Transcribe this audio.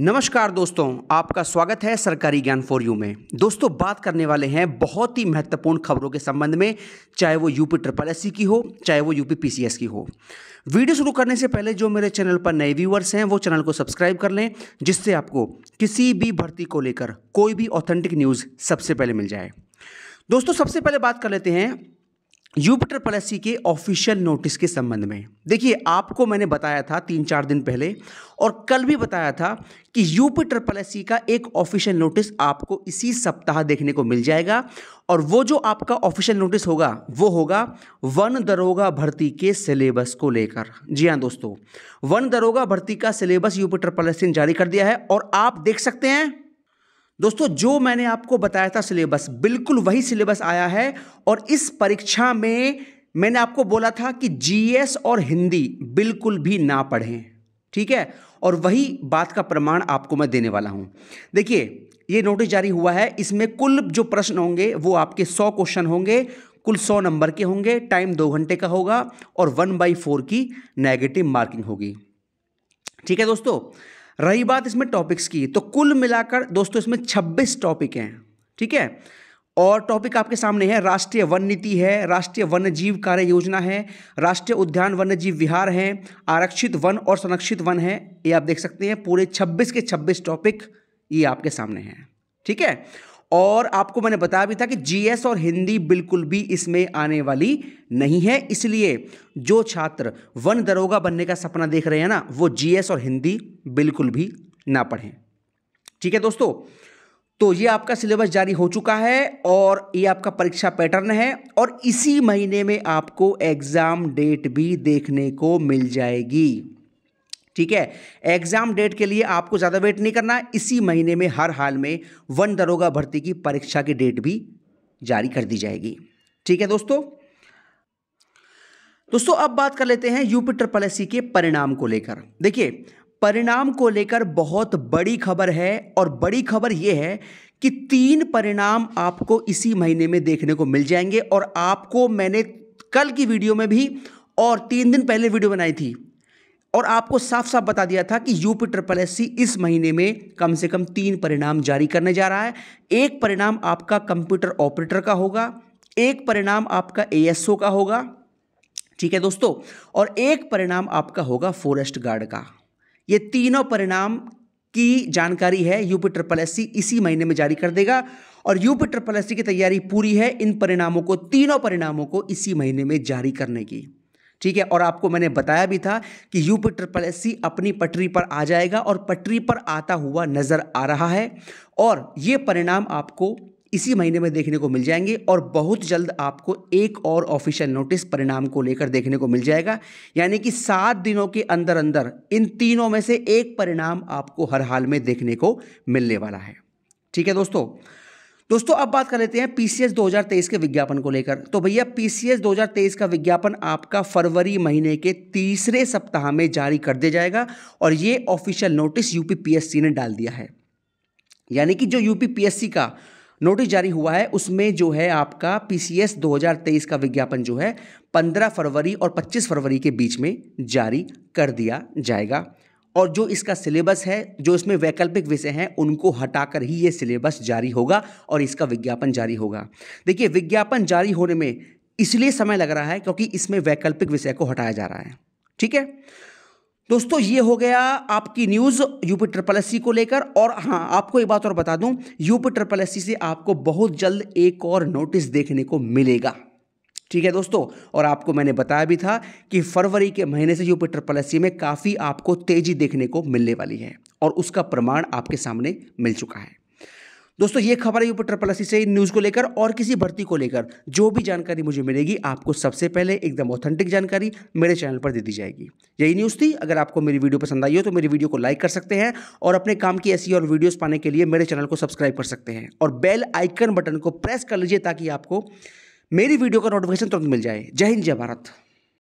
नमस्कार दोस्तों आपका स्वागत है सरकारी ज्ञान फॉर यू में दोस्तों बात करने वाले हैं बहुत ही महत्वपूर्ण खबरों के संबंध में चाहे वो यूपी ट्रिपल एस की हो चाहे वो यूपी पीसीएस की हो वीडियो शुरू करने से पहले जो मेरे चैनल पर नए व्यूवर्स हैं वो चैनल को सब्सक्राइब कर लें जिससे आपको किसी भी भर्ती को लेकर कोई भी ऑथेंटिक न्यूज़ सबसे पहले मिल जाए दोस्तों सबसे पहले बात कर लेते हैं जुपिटर प्लस के ऑफिशियल नोटिस के संबंध में देखिए आपको मैंने बताया था तीन चार दिन पहले और कल भी बताया था कि यूपिटर पलसी का एक ऑफिशियल नोटिस आपको इसी सप्ताह देखने को मिल जाएगा और वो जो आपका ऑफिशियल नोटिस होगा वो होगा वन दरोगा भर्ती के सिलेबस को लेकर जी हाँ दोस्तों वन दरोगा भर्ती का सिलेबस यूपिटर ने जारी कर दिया है और आप देख सकते हैं दोस्तों जो मैंने आपको बताया था सिलेबस बिल्कुल वही सिलेबस आया है और इस परीक्षा में मैंने आपको बोला था कि जीएस और हिंदी बिल्कुल भी ना पढ़ें ठीक है और वही बात का प्रमाण आपको मैं देने वाला हूं देखिए ये नोटिस जारी हुआ है इसमें कुल जो प्रश्न होंगे वो आपके सौ क्वेश्चन होंगे कुल सौ नंबर के होंगे टाइम दो घंटे का होगा और वन बाई फोर की नेगेटिव मार्किंग होगी ठीक है दोस्तों रही बात इसमें टॉपिक्स की तो कुल मिलाकर दोस्तों इसमें 26 टॉपिक हैं ठीक है और टॉपिक आपके सामने है राष्ट्रीय वन नीति है राष्ट्रीय वन्य जीव कार्य योजना है राष्ट्रीय उद्यान वन्य जीव विहार है आरक्षित वन और संरक्षित वन है ये आप देख सकते हैं पूरे 26 के 26 टॉपिक ये आपके सामने हैं ठीक है और आपको मैंने बताया भी था कि जीएस और हिंदी बिल्कुल भी इसमें आने वाली नहीं है इसलिए जो छात्र वन दरोगा बनने का सपना देख रहे हैं ना वो जीएस और हिंदी बिल्कुल भी ना पढ़ें ठीक है दोस्तों तो ये आपका सिलेबस जारी हो चुका है और ये आपका परीक्षा पैटर्न है और इसी महीने में आपको एग्ज़ाम डेट भी देखने को मिल जाएगी ठीक है एग्जाम डेट के लिए आपको ज़्यादा वेट नहीं करना इसी महीने में हर हाल में वन दरोगा भर्ती की परीक्षा की डेट भी जारी कर दी जाएगी ठीक है दोस्तों दोस्तों अब बात कर लेते हैं यूपी ट्रिपल एस के परिणाम को लेकर देखिए परिणाम को लेकर बहुत बड़ी खबर है और बड़ी खबर यह है कि तीन परिणाम आपको इसी महीने में देखने को मिल जाएंगे और आपको मैंने कल की वीडियो में भी और तीन दिन पहले वीडियो बनाई थी और आपको साफ साफ बता दिया था कि यूपी ट्रिपल एस इस महीने में कम से कम तीन परिणाम जारी करने जा रहा है एक परिणाम आपका कंप्यूटर ऑपरेटर का होगा एक परिणाम आपका एएसओ का होगा ठीक है दोस्तों और एक परिणाम आपका होगा फॉरेस्ट गार्ड का ये तीनों परिणाम की जानकारी है यूपी ट्रिपल एस इसी महीने में जारी कर देगा और यूपी ट्रिपल एस की तैयारी पूरी है इन परिणामों को तीनों परिणामों को इसी महीने में जारी करने की ठीक है और आपको मैंने बताया भी था कि यूपी ट्रिपल एस सी अपनी पटरी पर आ जाएगा और पटरी पर आता हुआ नज़र आ रहा है और ये परिणाम आपको इसी महीने में देखने को मिल जाएंगे और बहुत जल्द आपको एक और ऑफिशियल नोटिस परिणाम को लेकर देखने को मिल जाएगा यानी कि सात दिनों के अंदर अंदर इन तीनों में से एक परिणाम आपको हर हाल में देखने को मिलने वाला है ठीक है दोस्तों दोस्तों अब बात कर लेते हैं पीसीएस 2023 के विज्ञापन को लेकर तो भैया पीसीएस 2023 का विज्ञापन आपका फरवरी महीने के तीसरे सप्ताह में जारी कर दिया जाएगा और ये ऑफिशियल नोटिस यूपीपीएससी ने डाल दिया है यानी कि जो यूपीपीएससी का नोटिस जारी हुआ है उसमें जो है आपका पीसीएस 2023 का विज्ञापन जो है 15 फरवरी और 25 फरवरी के बीच में जारी कर दिया जाएगा और जो इसका सिलेबस है जो इसमें वैकल्पिक विषय हैं उनको हटाकर ही ये सिलेबस जारी होगा और इसका विज्ञापन जारी होगा देखिए विज्ञापन जारी होने में इसलिए समय लग रहा है क्योंकि इसमें वैकल्पिक विषय को हटाया जा रहा है ठीक है दोस्तों ये हो गया आपकी न्यूज़ यूपी ट्रिपल एस को लेकर और हाँ आपको एक बात और बता दूं यूपी ट्रिपल एस से आपको बहुत जल्द एक और नोटिस देखने को मिलेगा ठीक है दोस्तों और आपको मैंने बताया भी था कि फरवरी के महीने से जुपिटर पलसी में काफ़ी आपको तेज़ी देखने को मिलने वाली है और उसका प्रमाण आपके सामने मिल चुका है दोस्तों ये खबर है यूपिटर पलसी से न्यूज़ को लेकर और किसी भर्ती को लेकर जो भी जानकारी मुझे मिलेगी आपको सबसे पहले एकदम ऑथेंटिक जानकारी मेरे चैनल पर दे दी जाएगी यही न्यूज़ थी अगर आपको मेरी वीडियो पसंद आई हो तो मेरी वीडियो को लाइक कर सकते हैं और अपने काम की ऐसी और वीडियोज पाने के लिए मेरे चैनल को सब्सक्राइब कर सकते हैं और बेल आइकन बटन को प्रेस कर लीजिए ताकि आपको मेरी वीडियो का नोटिफिकेशन तुरंत मिल जाए जय हिंद जय भारत